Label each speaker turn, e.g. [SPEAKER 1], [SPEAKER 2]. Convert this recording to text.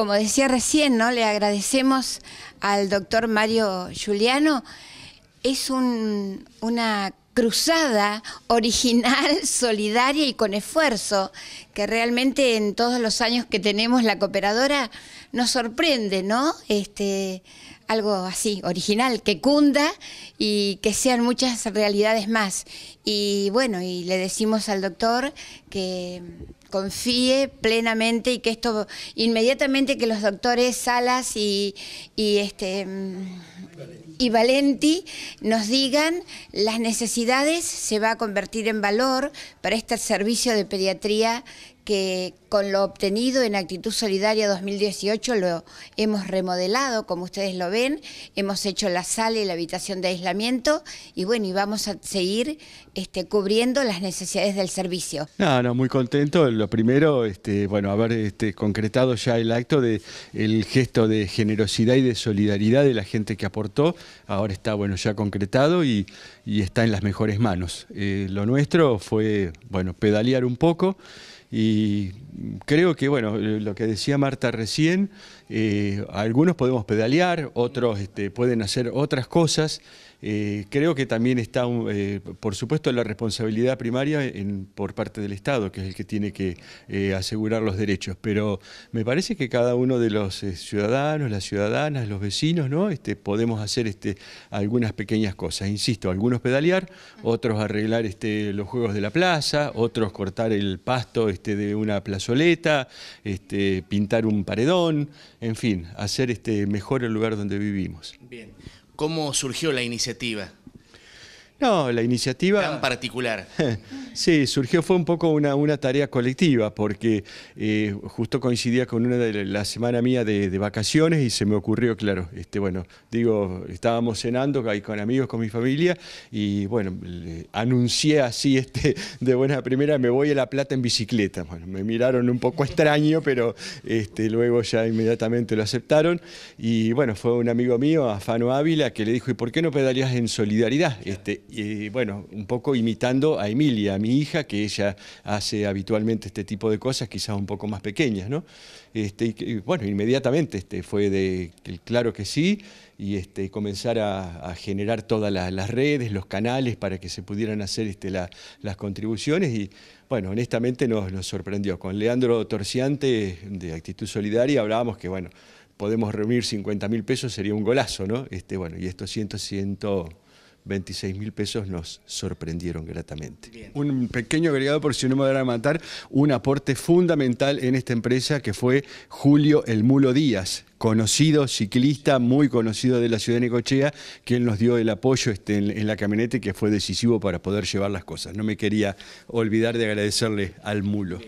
[SPEAKER 1] Como decía recién, ¿no? le agradecemos al doctor Mario Giuliano. Es una cruzada original, solidaria y con esfuerzo que realmente en todos los años que tenemos la cooperadora nos sorprende, ¿no? Este, algo así, original, que cunda y que sean muchas realidades más. Y bueno, y le decimos al doctor que confíe plenamente y que esto, inmediatamente que los doctores Salas y, este, y Valenti nos digan las necesidades, se va a convertir en valor para este servicio de pediatría que con lo obtenido en Actitud Solidaria 2018 lo hemos remodelado, como ustedes lo ven, hemos hecho la sala y la habitación de aislamiento y bueno, y vamos a seguir este, cubriendo las necesidades del servicio.
[SPEAKER 2] No, no, muy contento. Lo primero, este, bueno, haber este, concretado ya el acto de el gesto de generosidad y de solidaridad de la gente que aportó, ahora está bueno ya concretado y, está en las mejores manos. Eh, lo nuestro fue, bueno, pedalear un poco. E creo que, bueno, eh, lo que decía Marta recién, eh, algunos podemos pedalear, otros este, pueden hacer otras cosas. Eh, creo que también está, por supuesto, la responsabilidad primaria por parte del Estado, que es el que tiene que asegurar los derechos. Pero me parece que cada uno de los ciudadanos, las ciudadanas, los vecinos, ¿no? Este, podemos hacer este, algunas pequeñas cosas. Insisto, algunos pedalear, otros arreglar los juegos de la plaza, otros cortar el pasto de una plaza este, pintar un paredón, en fin, hacer este, mejor el lugar donde vivimos. Bien, ¿cómo surgió la iniciativa? No, la iniciativa... Tan particular. sí, surgió, fue un poco una, una tarea colectiva, porque eh, justo coincidía con una de la semana mía de, vacaciones y se me ocurrió, claro, este, bueno, digo, estábamos cenando ahí con amigos, con mi familia, y bueno, anuncié así este, de buena primera, me voy a La Plata en bicicleta. Bueno, me miraron un poco extraño, pero este, luego ya inmediatamente lo aceptaron. Y bueno, fue un amigo mío, Afano Ávila, que le dijo, ¿y por qué no pedaleas en solidaridad? Este, y bueno, un poco imitando a Emilia, a mi hija, que ella hace habitualmente este tipo de cosas, quizás un poco más pequeñas, ¿no? Este, bueno, inmediatamente este, fue de claro que sí y este, comenzar a, generar todas las redes, los canales para que se pudieran hacer este, las contribuciones y bueno, honestamente nos, sorprendió. Con Leandro Torciante de Actitud Solidaria hablábamos que bueno, podemos reunir 50 mil pesos, sería un golazo, ¿no? Este, bueno, y esto ciento, ciento... 26 mil pesos nos sorprendieron gratamente. Un pequeño agregado por si no me van a matar, un aporte fundamental en esta empresa que fue Julio El Mulo Díaz, conocido ciclista, muy conocido de la ciudad de Necochea, quien nos dio el apoyo este, en, la camioneta que fue decisivo para poder llevar las cosas. No me quería olvidar de agradecerle al mulo.